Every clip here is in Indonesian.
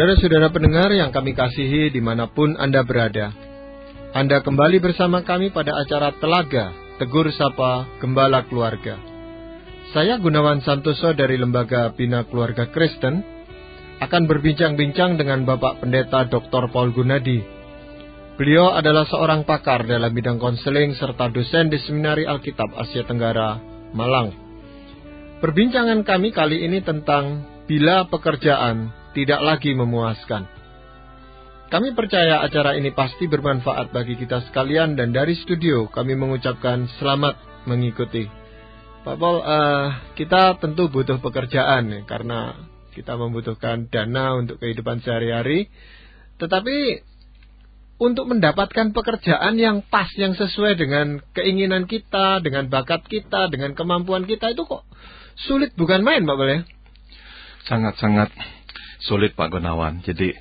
Saudara-saudara pendengar yang kami kasihi dimanapun Anda berada, Anda kembali bersama kami pada acara Telaga, Tegur Sapa, Gembala Keluarga. Saya Gunawan Santoso dari Lembaga Bina Keluarga Kristen akan berbincang-bincang dengan Bapak Pendeta Dr. Paul Gunadi. Beliau adalah seorang pakar dalam bidang konseling serta dosen di Seminari Alkitab Asia Tenggara, Malang. Perbincangan kami kali ini tentang bila pekerjaan tidak lagi memuaskan. Kami percaya acara ini pasti bermanfaat bagi kita sekalian dan dari studio kami mengucapkan selamat mengikuti. Pak Paul, uh, eh, kita tentu butuh pekerjaan ya, karena kita membutuhkan dana untuk kehidupan sehari-hari. Tetapi untuk mendapatkan pekerjaan yang pas, yang sesuai dengan keinginan kita, dengan bakat kita, dengan kemampuan kita itu kok sulit bukan main, Pak Paul ya? Sangat-sangat sulit Pak Gunawan. Jadi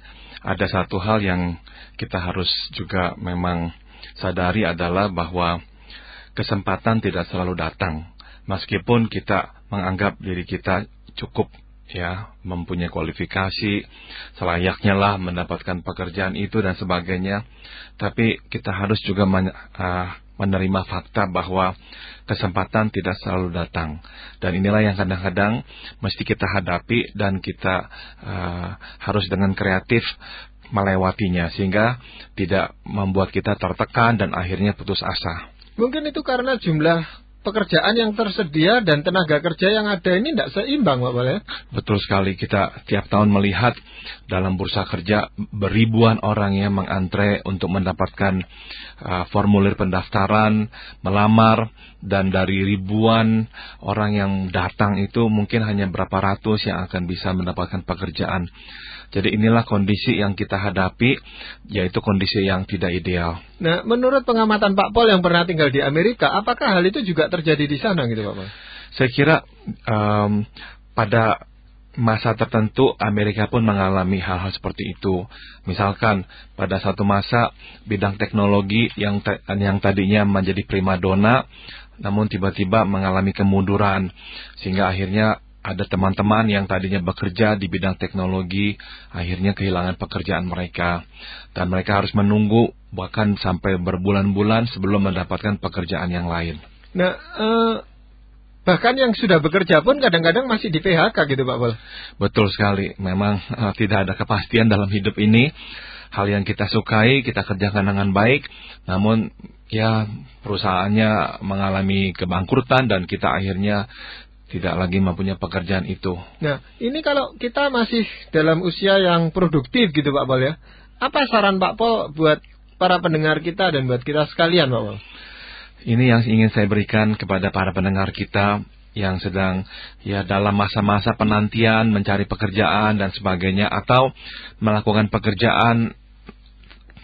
ada satu hal yang kita harus juga memang sadari adalah bahwa kesempatan tidak selalu datang. Meskipun kita menganggap diri kita cukup ya mempunyai kualifikasi selayaknya lah mendapatkan pekerjaan itu dan sebagainya tapi kita harus juga uh, menerima fakta bahwa kesempatan tidak selalu datang. Dan inilah yang kadang-kadang mesti kita hadapi dan kita uh, harus dengan kreatif melewatinya sehingga tidak membuat kita tertekan dan akhirnya putus asa. Mungkin itu karena jumlah pekerjaan yang tersedia dan tenaga kerja yang ada ini tidak seimbang, Pak Boleh. Betul sekali. Kita tiap tahun melihat dalam bursa kerja beribuan orang yang mengantre untuk mendapatkan uh, formulir pendaftaran, melamar, dan dari ribuan orang yang datang itu mungkin hanya berapa ratus yang akan bisa mendapatkan pekerjaan. Jadi inilah kondisi yang kita hadapi, yaitu kondisi yang tidak ideal. Nah, menurut pengamatan Pak Pol yang pernah tinggal di Amerika, apakah hal itu juga terjadi di sana gitu Pak Saya kira um, pada masa tertentu Amerika pun mengalami hal-hal seperti itu. Misalkan pada satu masa bidang teknologi yang te yang tadinya menjadi primadona namun tiba-tiba mengalami kemunduran sehingga akhirnya ada teman-teman yang tadinya bekerja di bidang teknologi akhirnya kehilangan pekerjaan mereka dan mereka harus menunggu bahkan sampai berbulan-bulan sebelum mendapatkan pekerjaan yang lain. Nah, uh, bahkan yang sudah bekerja pun kadang-kadang masih di PHK gitu Pak Bol. Betul sekali, memang uh, tidak ada kepastian dalam hidup ini hal yang kita sukai, kita kerjakan dengan baik, namun ya perusahaannya mengalami kebangkrutan dan kita akhirnya tidak lagi mempunyai pekerjaan itu. Nah, ini kalau kita masih dalam usia yang produktif gitu Pak Pol ya. Apa saran Pak Pol buat para pendengar kita dan buat kita sekalian Pak Pol? Ini yang ingin saya berikan kepada para pendengar kita yang sedang ya dalam masa-masa penantian mencari pekerjaan dan sebagainya atau melakukan pekerjaan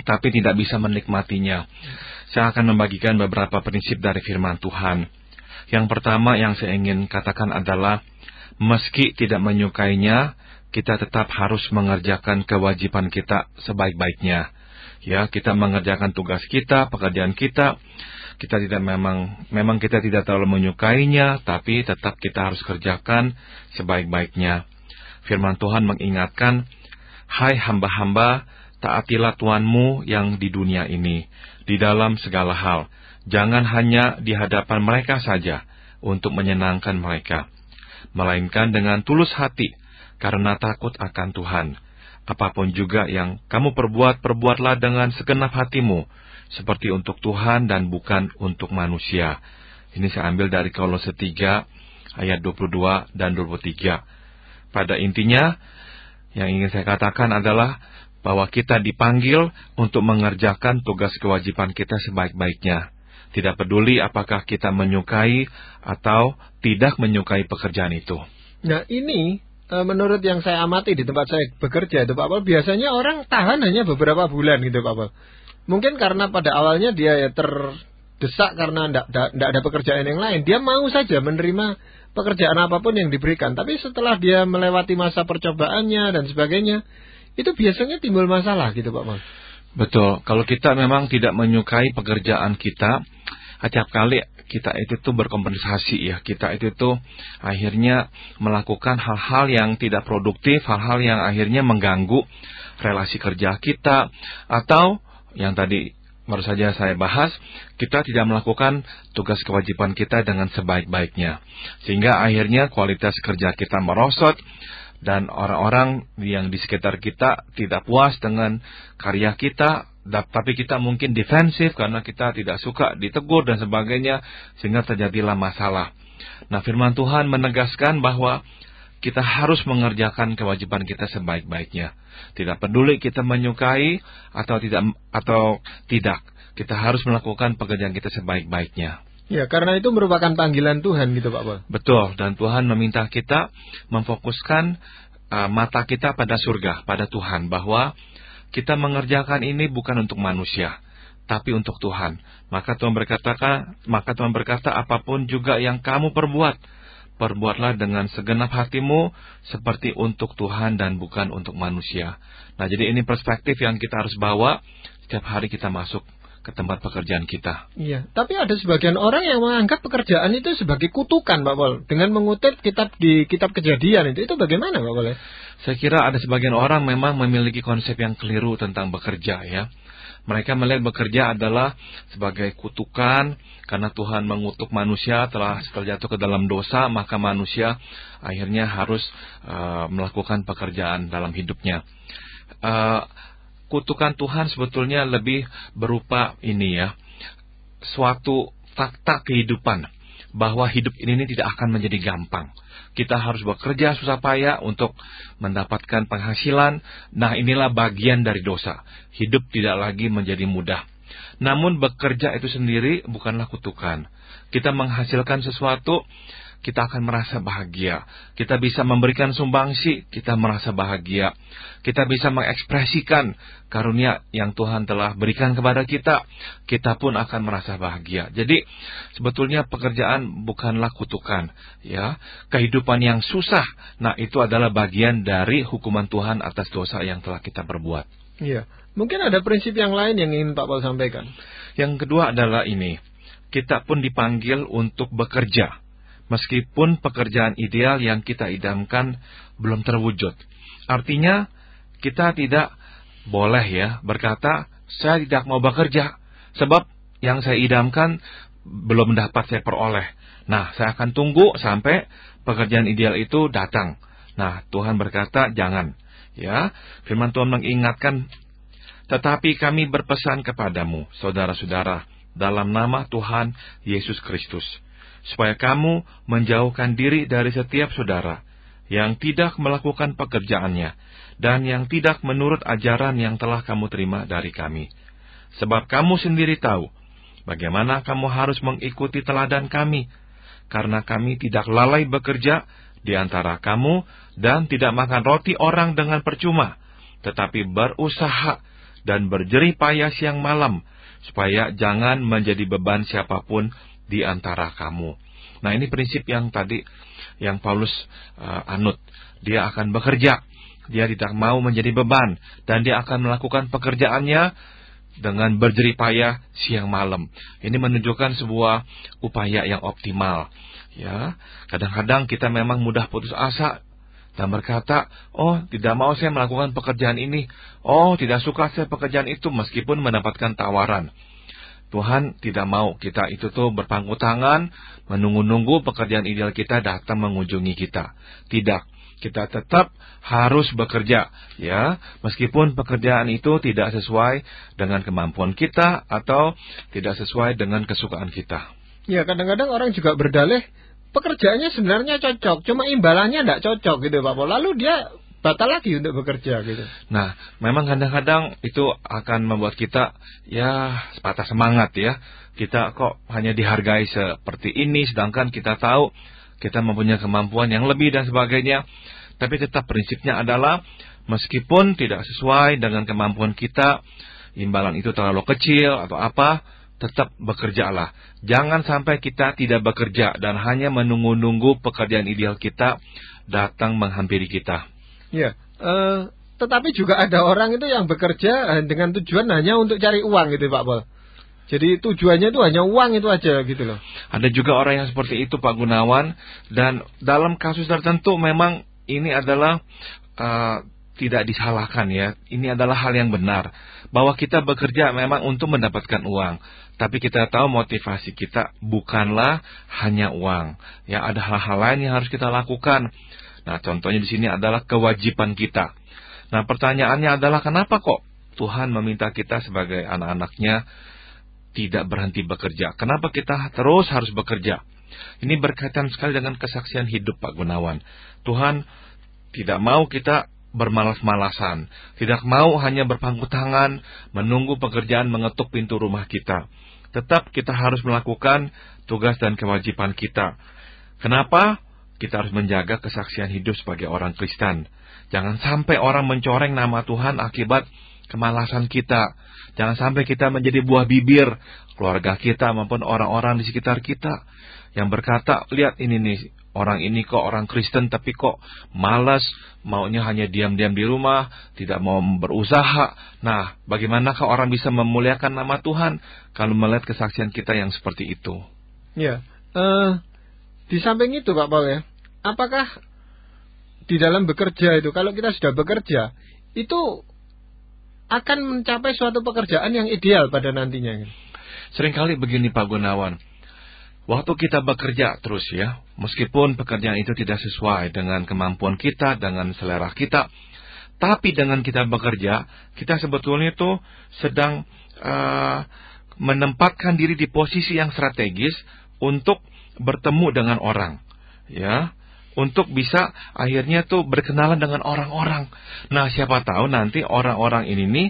tapi tidak bisa menikmatinya. Saya akan membagikan beberapa prinsip dari firman Tuhan. Yang pertama yang saya ingin katakan adalah meski tidak menyukainya, kita tetap harus mengerjakan kewajiban kita sebaik-baiknya. Ya, kita mengerjakan tugas kita, pekerjaan kita, kita tidak memang memang kita tidak terlalu menyukainya, tapi tetap kita harus kerjakan sebaik-baiknya. Firman Tuhan mengingatkan, "Hai hamba-hamba, taatilah Tuanmu yang di dunia ini, di dalam segala hal. Jangan hanya di hadapan mereka saja untuk menyenangkan mereka, melainkan dengan tulus hati, karena takut akan Tuhan." Apapun juga yang kamu perbuat, perbuatlah dengan segenap hatimu, seperti untuk Tuhan dan bukan untuk manusia. Ini saya ambil dari Kolose 3 ayat 22 dan 23. Pada intinya, yang ingin saya katakan adalah bahwa kita dipanggil untuk mengerjakan tugas kewajiban kita sebaik-baiknya. Tidak peduli apakah kita menyukai atau tidak menyukai pekerjaan itu. Nah ini eh, menurut yang saya amati di tempat saya bekerja itu Pak Paul, biasanya orang tahan hanya beberapa bulan gitu Pak Paul mungkin karena pada awalnya dia ya terdesak karena tidak ada pekerjaan yang lain. Dia mau saja menerima pekerjaan apapun yang diberikan. Tapi setelah dia melewati masa percobaannya dan sebagainya, itu biasanya timbul masalah gitu Pak Mas. Betul. Kalau kita memang tidak menyukai pekerjaan kita, setiap kali kita itu tuh berkompensasi ya. Kita itu tuh akhirnya melakukan hal-hal yang tidak produktif, hal-hal yang akhirnya mengganggu relasi kerja kita atau yang tadi baru saja saya bahas, kita tidak melakukan tugas kewajiban kita dengan sebaik-baiknya. Sehingga akhirnya kualitas kerja kita merosot dan orang-orang yang di sekitar kita tidak puas dengan karya kita, tapi kita mungkin defensif karena kita tidak suka ditegur dan sebagainya, sehingga terjadilah masalah. Nah, firman Tuhan menegaskan bahwa kita harus mengerjakan kewajiban kita sebaik-baiknya. Tidak peduli kita menyukai atau tidak atau tidak, kita harus melakukan pekerjaan kita sebaik-baiknya. Ya, karena itu merupakan panggilan Tuhan gitu Pak Paul. Betul, dan Tuhan meminta kita memfokuskan uh, mata kita pada surga, pada Tuhan bahwa kita mengerjakan ini bukan untuk manusia, tapi untuk Tuhan. Maka Tuhan berkata, maka Tuhan berkata apapun juga yang kamu perbuat, perbuatlah dengan segenap hatimu seperti untuk Tuhan dan bukan untuk manusia. Nah, jadi ini perspektif yang kita harus bawa setiap hari kita masuk ke tempat pekerjaan kita. Iya, tapi ada sebagian orang yang menganggap pekerjaan itu sebagai kutukan, Pak Pol. Dengan mengutip kitab di kitab kejadian itu, itu bagaimana, Pak Pol? Saya kira ada sebagian orang memang memiliki konsep yang keliru tentang bekerja ya. Mereka melihat bekerja adalah sebagai kutukan karena Tuhan mengutuk manusia telah terjatuh ke dalam dosa, maka manusia akhirnya harus uh, melakukan pekerjaan dalam hidupnya. Uh, kutukan Tuhan sebetulnya lebih berupa ini ya, suatu fakta kehidupan bahwa hidup ini, ini tidak akan menjadi gampang. Kita harus bekerja susah payah untuk mendapatkan penghasilan. Nah, inilah bagian dari dosa. Hidup tidak lagi menjadi mudah. Namun bekerja itu sendiri bukanlah kutukan. Kita menghasilkan sesuatu kita akan merasa bahagia. Kita bisa memberikan sumbangsi, kita merasa bahagia. Kita bisa mengekspresikan karunia yang Tuhan telah berikan kepada kita, kita pun akan merasa bahagia. Jadi, sebetulnya pekerjaan bukanlah kutukan, ya. Kehidupan yang susah, nah itu adalah bagian dari hukuman Tuhan atas dosa yang telah kita perbuat. Iya. Mungkin ada prinsip yang lain yang ingin Pak Paul sampaikan. Yang kedua adalah ini, kita pun dipanggil untuk bekerja meskipun pekerjaan ideal yang kita idamkan belum terwujud. Artinya, kita tidak boleh ya berkata, saya tidak mau bekerja, sebab yang saya idamkan belum dapat saya peroleh. Nah, saya akan tunggu sampai pekerjaan ideal itu datang. Nah, Tuhan berkata, jangan. Ya, firman Tuhan mengingatkan, tetapi kami berpesan kepadamu, saudara-saudara, dalam nama Tuhan Yesus Kristus supaya kamu menjauhkan diri dari setiap saudara yang tidak melakukan pekerjaannya dan yang tidak menurut ajaran yang telah kamu terima dari kami. Sebab kamu sendiri tahu bagaimana kamu harus mengikuti teladan kami, karena kami tidak lalai bekerja di antara kamu dan tidak makan roti orang dengan percuma, tetapi berusaha dan berjerih payah siang malam, supaya jangan menjadi beban siapapun di antara kamu. Nah ini prinsip yang tadi yang Paulus uh, anut. Dia akan bekerja, dia tidak mau menjadi beban, dan dia akan melakukan pekerjaannya dengan berjerih payah siang malam. Ini menunjukkan sebuah upaya yang optimal. Ya, kadang-kadang kita memang mudah putus asa dan berkata, "Oh, tidak mau saya melakukan pekerjaan ini. Oh, tidak suka saya pekerjaan itu meskipun mendapatkan tawaran." Tuhan tidak mau kita itu tuh berpangku tangan, menunggu-nunggu pekerjaan ideal kita datang mengunjungi kita. Tidak. Kita tetap harus bekerja, ya, meskipun pekerjaan itu tidak sesuai dengan kemampuan kita atau tidak sesuai dengan kesukaan kita. Ya, kadang-kadang orang juga berdalih pekerjaannya sebenarnya cocok, cuma imbalannya tidak cocok gitu, Pak Lalu dia batal lagi untuk bekerja gitu. Nah, memang kadang-kadang itu akan membuat kita ya patah semangat ya. Kita kok hanya dihargai seperti ini sedangkan kita tahu kita mempunyai kemampuan yang lebih dan sebagainya. Tapi tetap prinsipnya adalah meskipun tidak sesuai dengan kemampuan kita, imbalan itu terlalu kecil atau apa, tetap bekerjalah. Jangan sampai kita tidak bekerja dan hanya menunggu-nunggu pekerjaan ideal kita datang menghampiri kita. Ya, uh, tetapi juga ada orang itu yang bekerja eh, dengan tujuan hanya untuk cari uang gitu Pak Pol. Jadi tujuannya itu hanya uang itu aja gitu loh. Ada juga orang yang seperti itu Pak Gunawan dan dalam kasus tertentu memang ini adalah uh, tidak disalahkan ya. Ini adalah hal yang benar bahwa kita bekerja memang untuk mendapatkan uang. Tapi kita tahu motivasi kita bukanlah hanya uang. Ya ada hal-hal lain yang harus kita lakukan Nah, contohnya di sini adalah kewajiban kita. Nah, pertanyaannya adalah kenapa kok Tuhan meminta kita sebagai anak-anaknya tidak berhenti bekerja? Kenapa kita terus harus bekerja? Ini berkaitan sekali dengan kesaksian hidup Pak Gunawan. Tuhan tidak mau kita bermalas-malasan, tidak mau hanya berpangku tangan, menunggu pekerjaan mengetuk pintu rumah kita. Tetap kita harus melakukan tugas dan kewajiban kita. Kenapa? Kita harus menjaga kesaksian hidup sebagai orang Kristen. Jangan sampai orang mencoreng nama Tuhan akibat kemalasan kita. Jangan sampai kita menjadi buah bibir keluarga kita maupun orang-orang di sekitar kita yang berkata, lihat ini nih, orang ini kok orang Kristen tapi kok malas, maunya hanya diam-diam di rumah, tidak mau berusaha. Nah, bagaimanakah orang bisa memuliakan nama Tuhan kalau melihat kesaksian kita yang seperti itu? Ya, uh, di samping itu Pak Paul ya, apakah di dalam bekerja itu kalau kita sudah bekerja itu akan mencapai suatu pekerjaan yang ideal pada nantinya. Gitu? Seringkali begini Pak Gunawan, waktu kita bekerja terus ya, meskipun pekerjaan itu tidak sesuai dengan kemampuan kita, dengan selera kita, tapi dengan kita bekerja, kita sebetulnya itu sedang uh, menempatkan diri di posisi yang strategis untuk bertemu dengan orang, ya, untuk bisa akhirnya tuh berkenalan dengan orang-orang. Nah, siapa tahu nanti orang-orang ini nih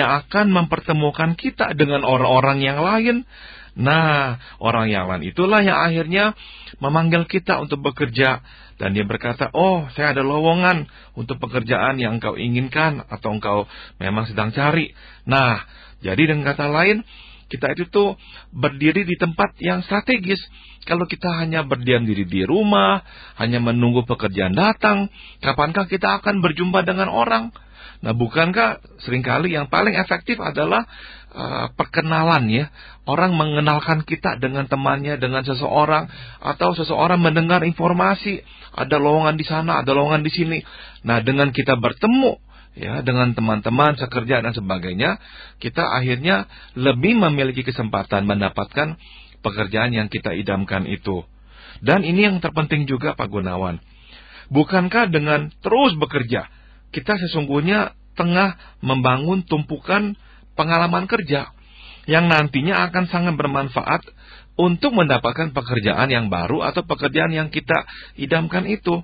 yang akan mempertemukan kita dengan orang-orang yang lain. Nah, orang yang lain itulah yang akhirnya memanggil kita untuk bekerja. Dan dia berkata, oh saya ada lowongan untuk pekerjaan yang engkau inginkan atau engkau memang sedang cari. Nah, jadi dengan kata lain, kita itu tuh berdiri di tempat yang strategis. Kalau kita hanya berdiam diri di rumah, hanya menunggu pekerjaan datang, kapankah kita akan berjumpa dengan orang? Nah, bukankah seringkali yang paling efektif adalah uh, perkenalan ya? Orang mengenalkan kita dengan temannya, dengan seseorang, atau seseorang mendengar informasi, ada lowongan di sana, ada lowongan di sini. Nah, dengan kita bertemu ya dengan teman-teman sekerja dan sebagainya, kita akhirnya lebih memiliki kesempatan mendapatkan pekerjaan yang kita idamkan itu. Dan ini yang terpenting juga Pak Gunawan. Bukankah dengan terus bekerja, kita sesungguhnya tengah membangun tumpukan pengalaman kerja yang nantinya akan sangat bermanfaat untuk mendapatkan pekerjaan yang baru atau pekerjaan yang kita idamkan itu.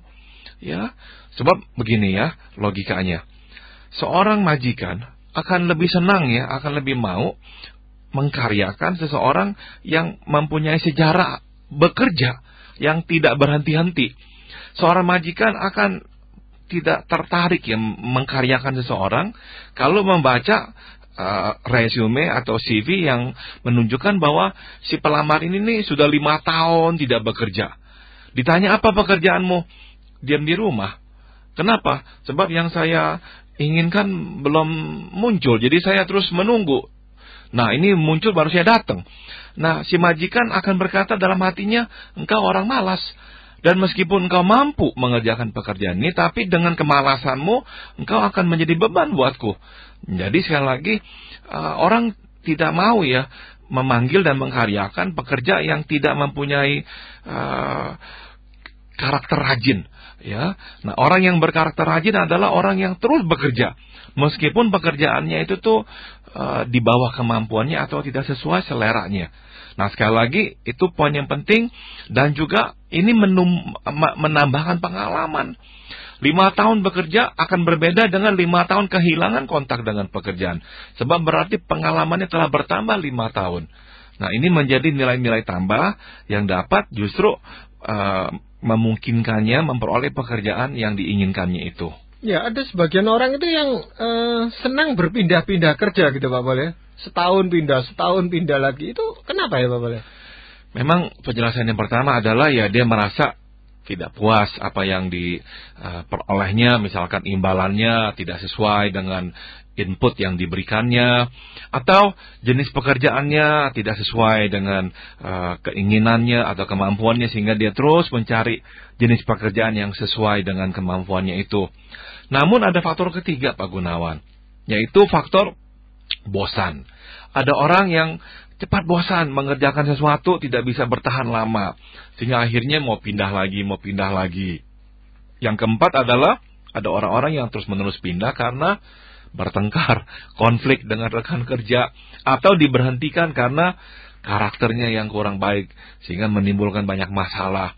Ya, sebab begini ya logikanya seorang majikan akan lebih senang ya, akan lebih mau mengkaryakan seseorang yang mempunyai sejarah bekerja yang tidak berhenti-henti. Seorang majikan akan tidak tertarik ya mengkaryakan seseorang kalau membaca uh, resume atau CV yang menunjukkan bahwa si pelamar ini nih sudah lima tahun tidak bekerja. Ditanya apa pekerjaanmu? Diam di rumah. Kenapa? Sebab yang saya inginkan belum muncul. Jadi saya terus menunggu. Nah, ini muncul baru saya datang. Nah, si majikan akan berkata dalam hatinya, engkau orang malas. Dan meskipun engkau mampu mengerjakan pekerjaan ini, tapi dengan kemalasanmu, engkau akan menjadi beban buatku. Jadi sekali lagi, eh, orang tidak mau ya memanggil dan mengharyakan pekerja yang tidak mempunyai uh, karakter rajin. Ya, nah orang yang berkarakter rajin adalah orang yang terus bekerja, meskipun pekerjaannya itu tuh e, di bawah kemampuannya atau tidak sesuai seleranya. Nah sekali lagi itu poin yang penting dan juga ini menum, menambahkan pengalaman. Lima tahun bekerja akan berbeda dengan lima tahun kehilangan kontak dengan pekerjaan, sebab berarti pengalamannya telah bertambah lima tahun. Nah ini menjadi nilai-nilai tambah yang dapat justru uh, memungkinkannya memperoleh pekerjaan yang diinginkannya itu. Ya, ada sebagian orang itu yang eh, senang berpindah-pindah kerja gitu Pak Boleh. Setahun pindah, setahun pindah lagi. Itu kenapa ya Pak Boleh? Memang penjelasan yang pertama adalah ya dia merasa tidak puas apa yang diperolehnya, eh, uh, misalkan imbalannya tidak sesuai dengan input yang diberikannya atau jenis pekerjaannya tidak sesuai dengan uh, keinginannya atau kemampuannya sehingga dia terus mencari jenis pekerjaan yang sesuai dengan kemampuannya itu. Namun ada faktor ketiga Pak Gunawan, yaitu faktor bosan. Ada orang yang cepat bosan mengerjakan sesuatu tidak bisa bertahan lama sehingga akhirnya mau pindah lagi, mau pindah lagi. Yang keempat adalah ada orang-orang yang terus-menerus pindah karena bertengkar, konflik dengan rekan kerja, atau diberhentikan karena karakternya yang kurang baik sehingga menimbulkan banyak masalah.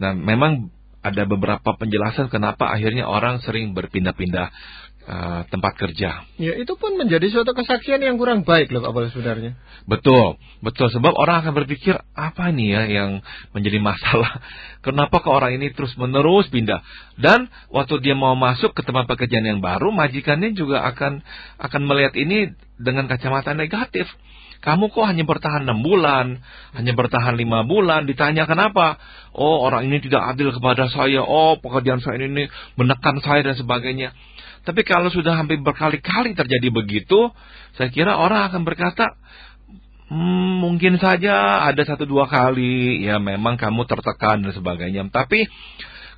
Nah, memang ada beberapa penjelasan kenapa akhirnya orang sering berpindah-pindah Eh, tempat kerja. Ya, itu pun menjadi suatu kesaksian yang kurang baik loh Pak Bol sebenarnya. Betul, betul. Sebab orang akan berpikir apa nih ya yang menjadi masalah. Kenapa ke orang ini terus menerus pindah? Dan waktu dia mau masuk ke tempat pekerjaan yang baru, majikannya juga akan akan melihat ini dengan kacamata negatif. Kamu kok hanya bertahan enam bulan, hanya bertahan lima bulan, ditanya kenapa? Oh, orang ini tidak adil kepada saya, oh pekerjaan saya ini menekan saya dan sebagainya. Tapi kalau sudah hampir berkali-kali terjadi begitu, saya kira orang akan berkata, hmm, mungkin saja ada satu dua kali ya memang kamu tertekan dan sebagainya. Tapi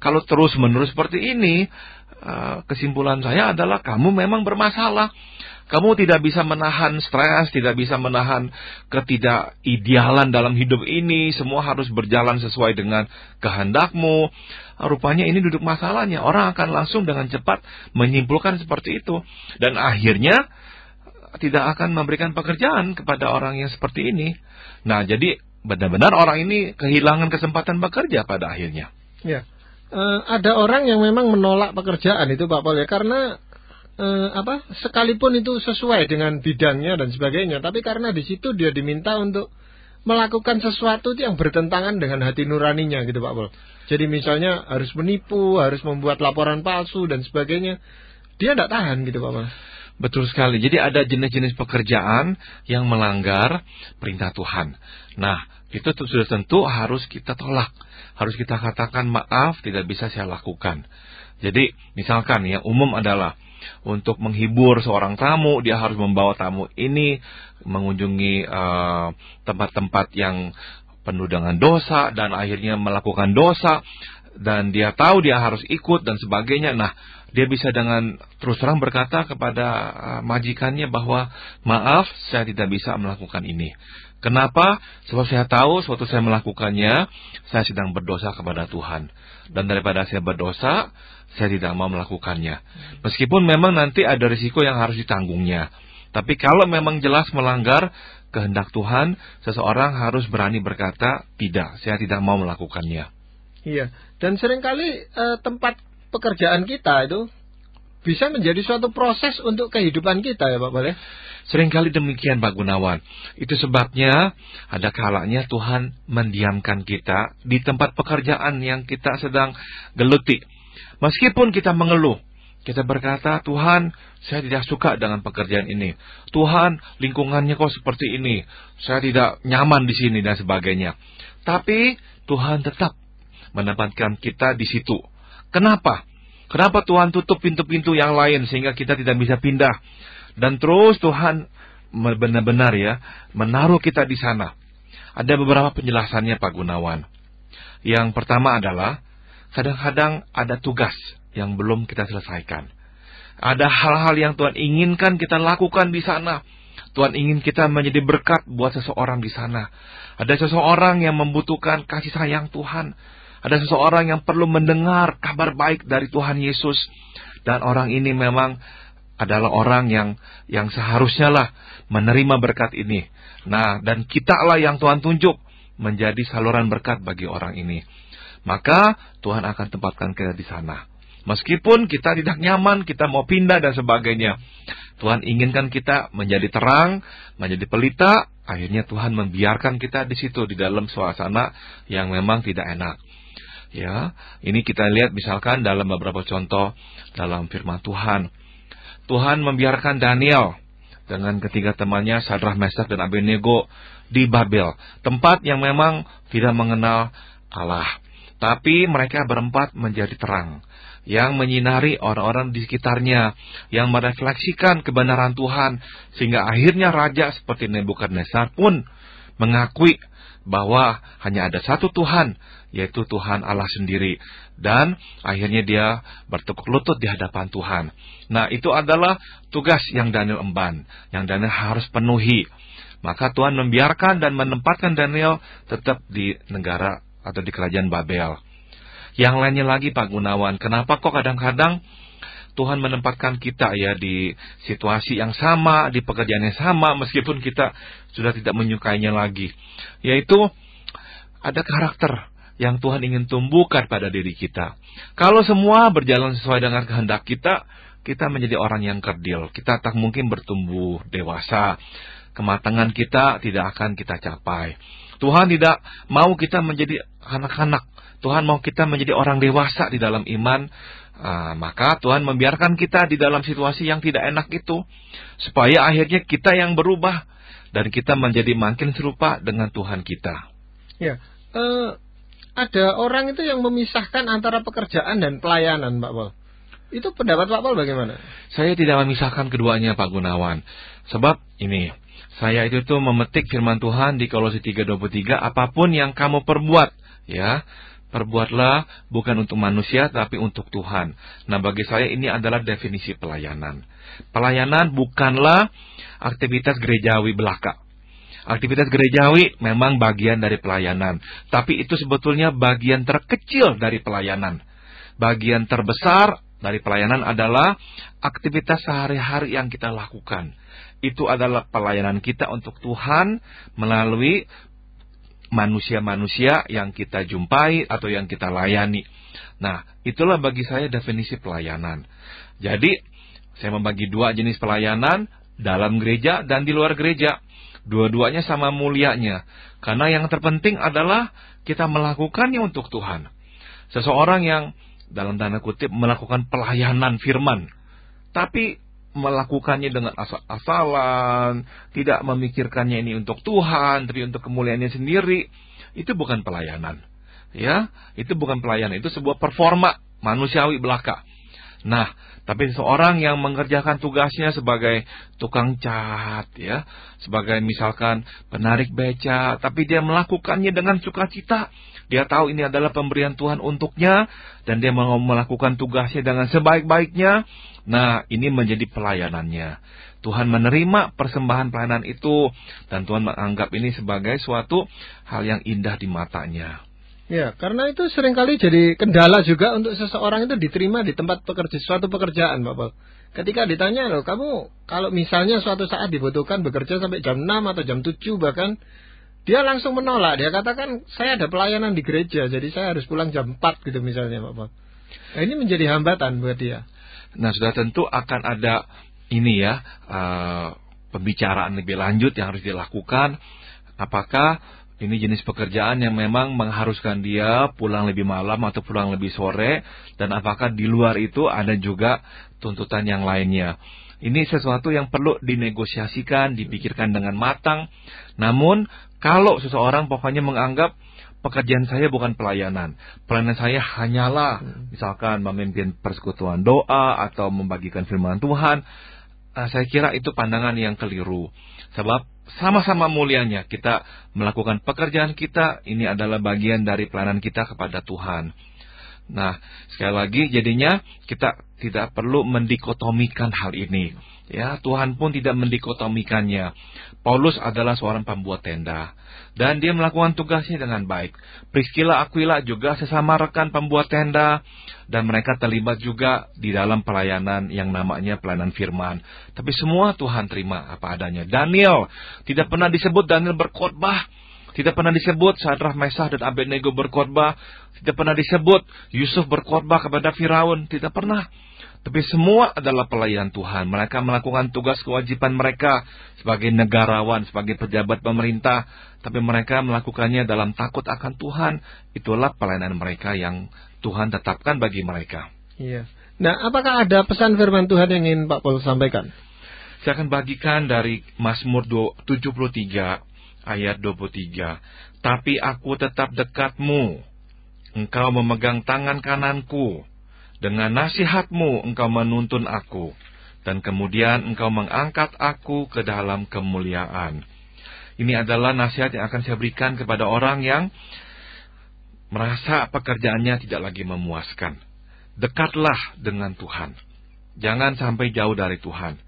kalau terus menerus seperti ini, eh, kesimpulan saya adalah kamu memang bermasalah. Kamu tidak bisa menahan stres, tidak bisa menahan ketidakidealan dalam hidup ini. Semua harus berjalan sesuai dengan kehendakmu. Rupanya ini duduk masalahnya. Orang akan langsung dengan cepat menyimpulkan seperti itu. Dan akhirnya tidak akan memberikan pekerjaan kepada orang yang seperti ini. Nah, jadi benar-benar orang ini kehilangan kesempatan bekerja pada akhirnya. Ya. Uh, ada orang yang memang menolak pekerjaan itu Pak Paul ya karena eh, apa sekalipun itu sesuai dengan bidangnya dan sebagainya tapi karena di situ dia diminta untuk melakukan sesuatu yang bertentangan dengan hati nuraninya gitu Pak Pol. Jadi misalnya harus menipu, harus membuat laporan palsu dan sebagainya. Dia tidak tahan gitu Pak Pol. Betul sekali. Jadi ada jenis-jenis pekerjaan yang melanggar perintah Tuhan. Nah, itu sudah tentu harus kita tolak. Harus kita katakan maaf, tidak bisa saya lakukan. Jadi, misalkan yang umum adalah untuk menghibur seorang tamu, dia harus membawa tamu ini mengunjungi eh, tempat-tempat uh, yang penuh dengan dosa dan akhirnya melakukan dosa dan dia tahu dia harus ikut dan sebagainya. Nah, dia bisa dengan terus terang berkata kepada eh, majikannya bahwa maaf saya tidak bisa melakukan ini. Kenapa? Sebab saya tahu suatu saya melakukannya, saya sedang berdosa kepada Tuhan. Dan daripada saya berdosa, saya tidak mau melakukannya. Meskipun memang nanti ada risiko yang harus ditanggungnya. Tapi kalau memang jelas melanggar kehendak Tuhan, seseorang harus berani berkata, tidak, saya tidak mau melakukannya. Iya, dan seringkali eh, tempat pekerjaan kita itu bisa menjadi suatu proses untuk kehidupan kita ya Pak Boleh? Seringkali demikian Pak Gunawan. Itu sebabnya ada kalanya Tuhan mendiamkan kita di tempat pekerjaan yang kita sedang geluti. Meskipun kita mengeluh, kita berkata, Tuhan, saya tidak suka dengan pekerjaan ini. Tuhan, lingkungannya kok seperti ini. Saya tidak nyaman di sini dan sebagainya. Tapi Tuhan tetap menempatkan kita di situ Kenapa? Kenapa Tuhan tutup pintu-pintu yang lain sehingga kita tidak bisa pindah? Dan terus Tuhan benar-benar ya menaruh kita di sana. Ada beberapa penjelasannya Pak Gunawan. Yang pertama adalah kadang-kadang ada tugas yang belum kita selesaikan. Ada hal-hal yang Tuhan inginkan kita lakukan di sana. Tuhan ingin kita menjadi berkat buat seseorang di sana. Ada seseorang yang membutuhkan kasih sayang Tuhan ada seseorang yang perlu mendengar kabar baik dari Tuhan Yesus dan orang ini memang adalah orang yang yang seharusnya lah menerima berkat ini. Nah, dan kita kitalah yang Tuhan tunjuk menjadi saluran berkat bagi orang ini. Maka Tuhan akan tempatkan kita di sana. Meskipun kita tidak nyaman, kita mau pindah dan sebagainya. Tuhan inginkan kita menjadi terang, menjadi pelita, akhirnya Tuhan membiarkan kita di situ di dalam suasana yang memang tidak enak. Ya, ini kita lihat misalkan dalam beberapa contoh dalam firman Tuhan. Tuhan membiarkan Daniel dengan ketiga temannya Sadrah, Mesak, dan Abednego di Babel, tempat yang memang tidak mengenal Allah. Tapi mereka berempat menjadi terang yang menyinari orang-orang di sekitarnya, yang merefleksikan kebenaran Tuhan, sehingga akhirnya raja seperti Nebukadnezar pun mengakui bahwa hanya ada satu Tuhan, yaitu Tuhan Allah sendiri. Dan akhirnya dia bertekuk lutut di hadapan Tuhan. Nah, itu adalah tugas yang Daniel emban, yang Daniel harus penuhi. Maka Tuhan membiarkan dan menempatkan Daniel tetap di negara atau di kerajaan Babel. Yang lainnya lagi Pak Gunawan, kenapa kok kadang-kadang Tuhan menempatkan kita ya di situasi yang sama, di pekerjaan yang sama meskipun kita sudah tidak menyukainya lagi. Yaitu ada karakter yang Tuhan ingin tumbuhkan pada diri kita. Kalau semua berjalan sesuai dengan kehendak kita, kita menjadi orang yang kerdil. Kita tak mungkin bertumbuh dewasa. Kematangan kita tidak akan kita capai. Tuhan tidak mau kita menjadi anak-anak. Tuhan mau kita menjadi orang dewasa di dalam iman, Ah, maka Tuhan membiarkan kita di dalam situasi yang tidak enak itu, supaya akhirnya kita yang berubah dan kita menjadi makin serupa dengan Tuhan kita. Ya, eh, ada orang itu yang memisahkan antara pekerjaan dan pelayanan, Pak Paul. Itu pendapat Pak Paul bagaimana? Saya tidak memisahkan keduanya, Pak Gunawan. Sebab ini, saya itu tuh memetik firman Tuhan di Kolose 3:23, apapun yang kamu perbuat, ya, Perbuatlah bukan untuk manusia tapi untuk Tuhan. Nah, bagi saya ini adalah definisi pelayanan. Pelayanan bukanlah aktivitas gerejawi belaka. Aktivitas gerejawi memang bagian dari pelayanan, tapi itu sebetulnya bagian terkecil dari pelayanan. Bagian terbesar dari pelayanan adalah aktivitas sehari-hari yang kita lakukan. Itu adalah pelayanan kita untuk Tuhan melalui manusia-manusia yang kita jumpai atau yang kita layani. Nah, itulah bagi saya definisi pelayanan. Jadi, saya membagi dua jenis pelayanan, dalam gereja dan di luar gereja. Dua-duanya sama mulianya. Karena yang terpenting adalah kita melakukannya untuk Tuhan. Seseorang yang dalam tanda kutip melakukan pelayanan firman. Tapi melakukannya dengan asal-asalan, tidak memikirkannya ini untuk Tuhan, tapi untuk kemuliaannya sendiri, itu bukan pelayanan. Ya, itu bukan pelayanan, itu sebuah performa manusiawi belaka. Nah, tapi seorang yang mengerjakan tugasnya sebagai tukang cat, ya, sebagai misalkan penarik beca, tapi dia melakukannya dengan sukacita. Dia tahu ini adalah pemberian Tuhan untuknya dan dia mau melakukan tugasnya dengan sebaik-baiknya. Nah, ini menjadi pelayanannya. Tuhan menerima persembahan pelayanan itu dan Tuhan menganggap ini sebagai suatu hal yang indah di matanya. Ya, karena itu seringkali jadi kendala juga untuk seseorang itu diterima di tempat pekerja suatu pekerjaan, Bapak. Ketika ditanya loh, kamu kalau misalnya suatu saat dibutuhkan bekerja sampai jam 6 atau jam 7 bahkan, dia langsung menolak. Dia katakan, "Saya ada pelayanan di gereja, jadi saya harus pulang jam 4" gitu misalnya, Bapak. Nah, ini menjadi hambatan buat dia. Nah, sudah tentu akan ada ini ya, uh, pembicaraan lebih lanjut yang harus dilakukan. Apakah ini jenis pekerjaan yang memang mengharuskan dia pulang lebih malam atau pulang lebih sore dan apakah di luar itu ada juga tuntutan yang lainnya. Ini sesuatu yang perlu dinegosiasikan, dipikirkan dengan matang. Namun kalau seseorang pokoknya menganggap pekerjaan saya bukan pelayanan. Pelayanan saya hanyalah hmm. misalkan memimpin persekutuan doa atau membagikan firman Tuhan. Eh, saya kira itu pandangan yang keliru. Sebab sama-sama mulianya kita melakukan pekerjaan kita, ini adalah bagian dari pelayanan kita kepada Tuhan. Nah, sekali lagi jadinya kita tidak perlu mendikotomikan hal ini. Ya, Tuhan pun tidak mendikotomikannya. Paulus adalah seorang pembuat tenda dan dia melakukan tugasnya dengan baik. Priscilla Aquila juga sesama rekan pembuat tenda dan mereka terlibat juga di dalam pelayanan yang namanya pelayanan firman. Tapi semua Tuhan terima apa adanya. Daniel tidak pernah disebut Daniel berkhotbah. Tidak pernah disebut Sadrah Mesah dan Abednego berkhotbah. Tidak pernah disebut Yusuf berkhotbah kepada Firaun. Tidak pernah. Tapi semua adalah pelayan Tuhan. Mereka melakukan tugas kewajiban mereka sebagai negarawan, sebagai pejabat pemerintah. Tapi mereka melakukannya dalam takut akan Tuhan. Itulah pelayanan mereka yang Tuhan tetapkan bagi mereka. Iya. Nah, apakah ada pesan firman Tuhan yang ingin Pak Paul sampaikan? Saya akan bagikan dari Mazmur 73 ayat 23. Tapi aku tetap dekatmu. Engkau memegang tangan kananku dengan nasihatmu engkau menuntun aku, dan kemudian engkau mengangkat aku ke dalam kemuliaan. Ini adalah nasihat yang akan saya berikan kepada orang yang merasa pekerjaannya tidak lagi memuaskan. Dekatlah dengan Tuhan. Jangan sampai jauh dari Tuhan.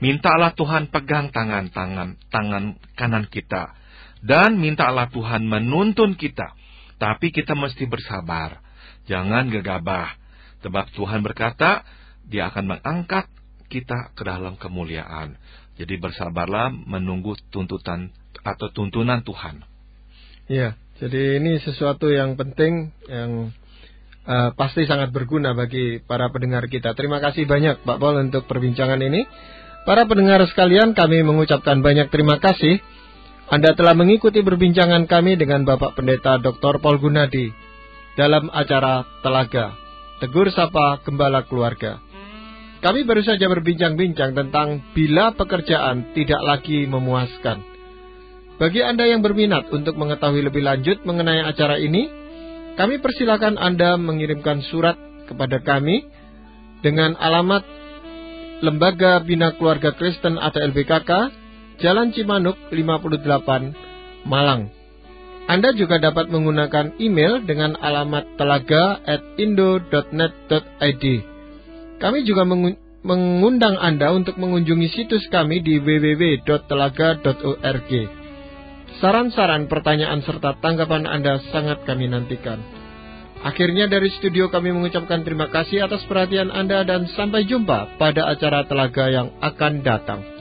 Mintalah Tuhan pegang tangan-tangan tangan kanan kita dan mintalah Tuhan menuntun kita. Tapi kita mesti bersabar. Jangan gegabah. Sebab Tuhan berkata, Dia akan mengangkat kita ke dalam kemuliaan. Jadi bersabarlah menunggu tuntutan atau tuntunan Tuhan. Iya, jadi ini sesuatu yang penting yang uh, pasti sangat berguna bagi para pendengar kita. Terima kasih banyak Pak Paul untuk perbincangan ini. Para pendengar sekalian, kami mengucapkan banyak terima kasih. Anda telah mengikuti perbincangan kami dengan Bapak Pendeta Dr. Paul Gunadi dalam acara Telaga. Tegur Sapa Gembala Keluarga. Kami baru saja berbincang-bincang tentang bila pekerjaan tidak lagi memuaskan. Bagi Anda yang berminat untuk mengetahui lebih lanjut mengenai acara ini, kami persilakan Anda mengirimkan surat kepada kami dengan alamat Lembaga Bina Keluarga Kristen atau LBKK, Jalan Cimanuk 58, Malang. Anda juga dapat menggunakan email dengan alamat telaga at indo.net.id. Kami juga mengundang Anda untuk mengunjungi situs kami di www.telaga.org. Saran-saran, pertanyaan, serta tanggapan Anda sangat kami nantikan. Akhirnya dari studio kami mengucapkan terima kasih atas perhatian Anda dan sampai jumpa pada acara telaga yang akan datang.